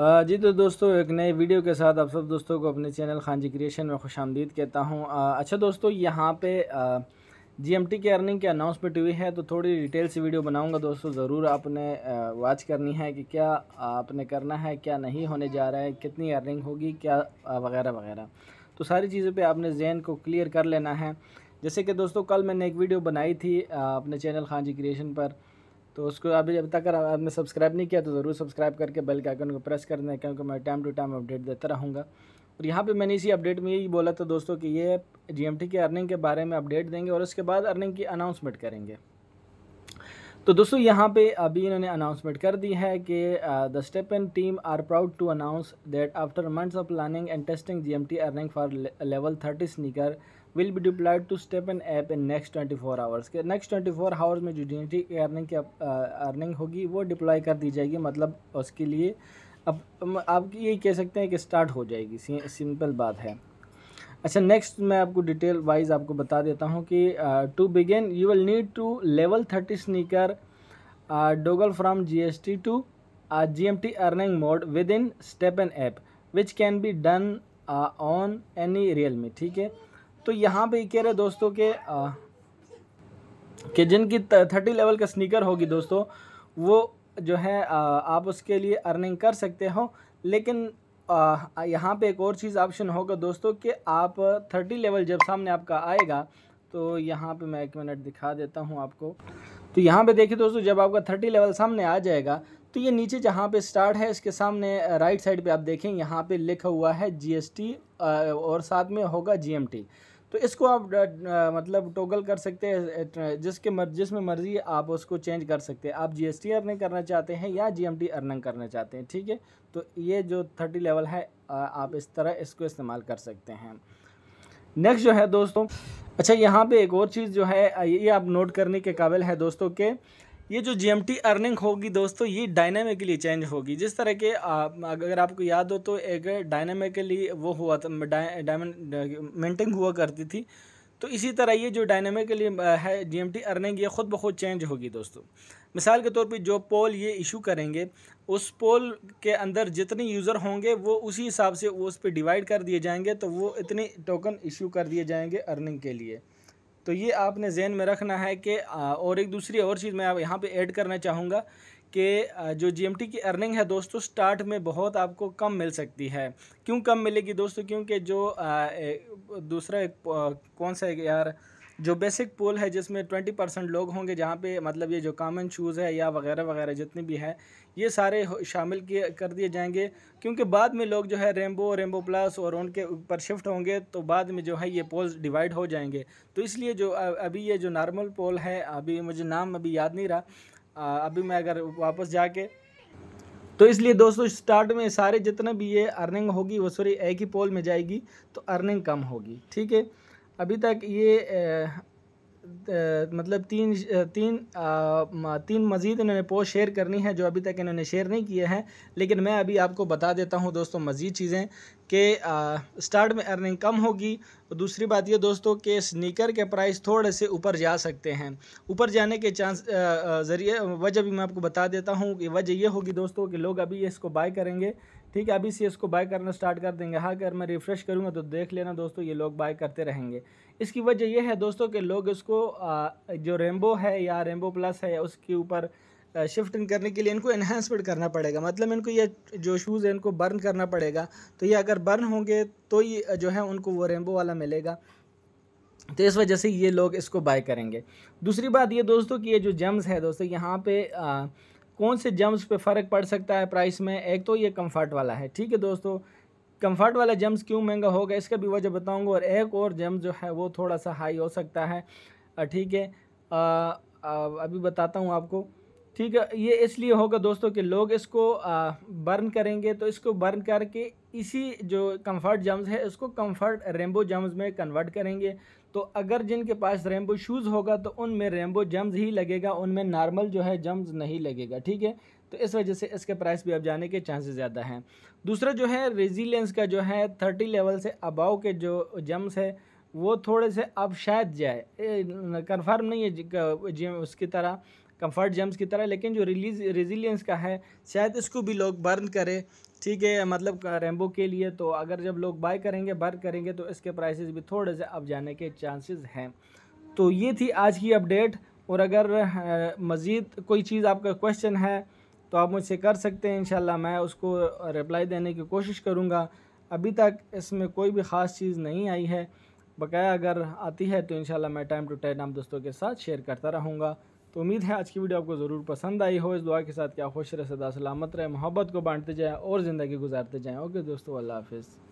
जी तो दोस्तों एक नए वीडियो के साथ आप सब दोस्तों को अपने चैनल खान जी क्रिएशन में खुश आमदीद कहता हूँ अच्छा दोस्तों यहाँ पे जीएमटी के अर्निंग की अनाउंसमेंट हुई है तो थोड़ी डिटेल से वीडियो बनाऊँगा दोस्तों ज़रूर आपने वॉच करनी है कि क्या आपने करना है क्या नहीं होने जा रहा है कितनी अर्निंग होगी क्या वगैरह वगैरह तो सारी चीज़ों पर आपने जहन को क्लियर कर लेना है जैसे कि दोस्तों कल मैंने एक वीडियो बनाई थी अपने चैनल खान जी क्रिएशन पर तो उसको अभी जब तक आपने सब्सक्राइब नहीं किया तो ज़रूर सब्सक्राइब करके बेल के आइकन को प्रेस कर दें क्योंकि मैं टाइम टू टाइम अपडेट देता रहूँगा और यहाँ पे मैंने इसी अपडेट में यही बोला था दोस्तों कि ये टी की अर्निंग के बारे में अपडेट देंगे और उसके बाद अर्निंग की अनाउंसमेंट करेंगे तो दोस्तों यहाँ पे अभी इन्होंने अनाउंसमेंट कर दी है कि the step and team are proud to announce that after months of planning and testing GMT earning for level thirty sneaker will be deployed to STEPN app in next twenty four hours के next twenty four hours में जो unity earning की earning होगी वो deploy कर दी जाएगी मतलब उसके लिए अब आप ये कह सकते हैं कि स्टार्ट हो जाएगी सिंपल बात है अच्छा नेक्स्ट मैं आपको डिटेल वाइज आपको बता देता हूँ कि to begin you will need to level thirty sneaker toggle from G S T to G M T earning mode within STEPN app which can be done on any real me ठीक है तो यहाँ पे कह रहे दोस्तों के आ, कि जिनकी थर्टी लेवल का स्नीकर होगी दोस्तों वो जो है आ, आप उसके लिए अर्निंग कर सकते हो लेकिन यहाँ पे एक और चीज़ ऑप्शन होगा दोस्तों कि आप थर्टी लेवल जब सामने आपका आएगा तो यहाँ पे मैं एक मिनट दिखा देता हूँ आपको तो यहाँ पे देखिए दोस्तों जब आपका थर्टी लेवल सामने आ जाएगा तो ये नीचे जहाँ पे स्टार्ट है इसके सामने राइट साइड पे आप देखें यहाँ पे लिखा हुआ है जीएसटी और साथ में होगा जीएमटी तो इसको आप मतलब टोगल कर सकते हैं जिसके मर जिसमें मर्ज़ी आप उसको चेंज कर सकते हैं आप जीएसटी अर्निंग करना चाहते हैं या जीएमटी अर्निंग करना चाहते हैं ठीक है तो ये जो थर्टी लेवल है आप इस तरह इसको इस्तेमाल कर सकते हैं नेक्स्ट जो है दोस्तों अच्छा यहाँ पे एक और चीज़ जो है ये आप नोट करने के काबिल है दोस्तों के ये जो टी अर्निंग होगी दोस्तों ये डायनामिकली चेंज होगी जिस तरह के आ, अगर आपको याद हो तो एक डायनामिकली वो हुआ था डायमंड मेंटिंग हुआ करती थी तो इसी तरह ये जो डायनेमिकली है टी अर्निंग ये ख़ुद ब खुद चेंज होगी दोस्तों मिसाल के तौर पे जो पोल ये इशू करेंगे उस पोल के अंदर जितने यूज़र होंगे वो उसी हिसाब से उस पर डिवाइड कर दिए जाएंगे तो वो इतने टोकन इशू कर दिए जाएंगे अर्निंग के लिए तो ये आपने जहन में रखना है कि और एक दूसरी और चीज़ मैं आप यहाँ पे ऐड करना चाहूँगा कि जो जीएमटी की अर्निंग है दोस्तों स्टार्ट में बहुत आपको कम मिल सकती है क्यों कम मिलेगी दोस्तों क्योंकि जो दूसरा एक कौन सा है यार जो बेसिक पोल है जिसमें ट्वेंटी परसेंट लोग होंगे जहाँ पे मतलब ये जो कॉमन शूज़ है या वगैरह वगैरह जितने भी हैं ये सारे शामिल किए कर दिए जाएंगे क्योंकि बाद में लोग जो है रेमबो रेमबो प्लस और उनके ऊपर शिफ्ट होंगे तो बाद में जो है ये पोल्स डिवाइड हो जाएंगे तो इसलिए जो अभी ये जो नॉर्मल पोल है अभी मुझे नाम अभी याद नहीं रहा अभी मैं अगर वापस जाके तो इसलिए दोस्तों स्टार्ट में सारे जितने भी ये अर्निंग होगी वो सॉरी एक ही पोल में जाएगी तो अर्निंग कम होगी ठीक है अभी तक ये मतलब तीन तीन तीन मज़ीद इन्होंने पोस्ट शेयर करनी है जो अभी तक इन्होंने शेयर नहीं किए हैं लेकिन मैं अभी आपको बता देता हूँ दोस्तों मज़ीद चीज़ें कि स्टार्ट में अर्निंग कम होगी और दूसरी बात ये दोस्तों कि स्नीकर के प्राइस थोड़े से ऊपर जा सकते हैं ऊपर जाने के चांस ज़रिए वजह भी मैं आपको बता देता हूँ कि वजह ये होगी दोस्तों कि लोग अभी इसको बाय करेंगे ठीक है अभी से इसको बाय करना स्टार्ट कर देंगे हाँ अगर मैं रिफ़्रेश करूँगा तो देख लेना दोस्तों ये लोग बाय करते रहेंगे इसकी वजह यह है दोस्तों कि लोग इसको जो रेमबो है या रेमबो प्लस है उसके ऊपर शिफ्ट करने के लिए इनको इन्हेंसमेंट करना पड़ेगा मतलब इनको ये जो शूज़ है इनको बर्न करना पड़ेगा तो ये अगर बर्न होंगे तो ये जो है उनको वो रेमबो वाला मिलेगा तो इस वजह से ये लोग इसको बाय करेंगे दूसरी बात ये दोस्तों कि ये जो जम्स है दोस्तों यहाँ पे आ, कौन से जम्स पे फ़र्क पड़ सकता है प्राइस में एक तो ये कंफर्ट वाला है ठीक है दोस्तों कंफर्ट वाला जम्स क्यों महंगा होगा इसका भी वजह बताऊंगा और एक और जम्स जो है वो थोड़ा सा हाई हो सकता है ठीक है अभी बताता हूँ आपको ठीक है ये इसलिए होगा दोस्तों कि लोग इसको बर्न करेंगे तो इसको बर्न करके इसी जो कंफर्ट जम्स है इसको कंफर्ट रेम्बो जम्स में कन्वर्ट करेंगे तो अगर जिनके पास रेम्बो शूज़ होगा तो उनमें रेम्बो जम्स ही लगेगा उनमें नॉर्मल जो है जम्स नहीं लगेगा ठीक है तो इस वजह से इसके प्राइस भी अब जाने के चांसेस ज़्यादा हैं दूसरा जो है रेजिलेंस का जो है थर्टी लेवल से अबाव के जो जम्स है वो थोड़े से अब शायद जाए कन्फर्म नहीं है उसकी तरह कंफर्ट जम्स की तरह लेकिन जो रिलीज रेजिलियंस का है शायद इसको भी लोग बर्न करें ठीक है मतलब रेम्बो के लिए तो अगर जब लोग बाय करेंगे बर्न करेंगे तो इसके प्राइसेस भी थोड़े से अब जाने के चांसेस हैं तो ये थी आज की अपडेट और अगर मज़ीद कोई चीज़ आपका क्वेश्चन है तो आप मुझसे कर सकते हैं इन मैं उसको रिप्लाई देने की कोशिश करूँगा अभी तक इसमें कोई भी ख़ास चीज़ नहीं आई है बकाया अगर आती है तो इन मैं टाइम टू टाइम आप दोस्तों के साथ शेयर करता रहूँगा तो उम्मीद है आज की वीडियो आपको ज़रूर पसंद आई हो इस दुआ के साथ क्या खुश रहे सदा सलामत रहे मोहब्बत को बांटते जाएँ और ज़िंदगी गुजारते जाएँ ओके दोस्तों अल्लाह हाफिज़